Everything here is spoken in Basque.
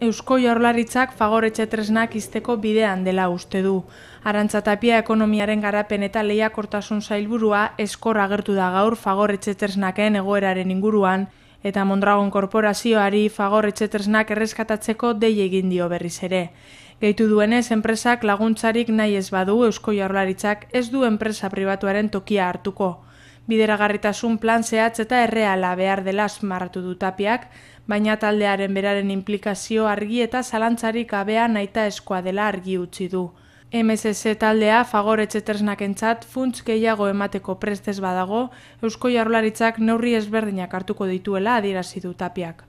Eusko Jaurlaritzak fagor tresnak izteko bidean dela uste du. Arantzatapia ekonomiaren garapen eta lehiakortasun zailburua eskor agertu da gaur fagoretxe tresnaken egoeraren inguruan, eta Mondragon Korporazioari fagor tresnak errezkatatzeko dei egin dio berriz ere. Gaitu duenez, enpresak laguntzarik nahi ez badu Eusko Jaurlaritzak ez du enpresa pribatuaren tokia hartuko. Bideragarritasun plan zehatz eta erreala behar dela du dutapiak, baina taldearen beraren implikazio argi eta zalantzarik abea naita eskoa dela argi utzi du. MSS taldea fagoretze tresnak entzat funtz gehiago emateko prestez badago, Eusko Jarrularitzak neurri ezberdinak hartuko dituela adierazi du tapiak.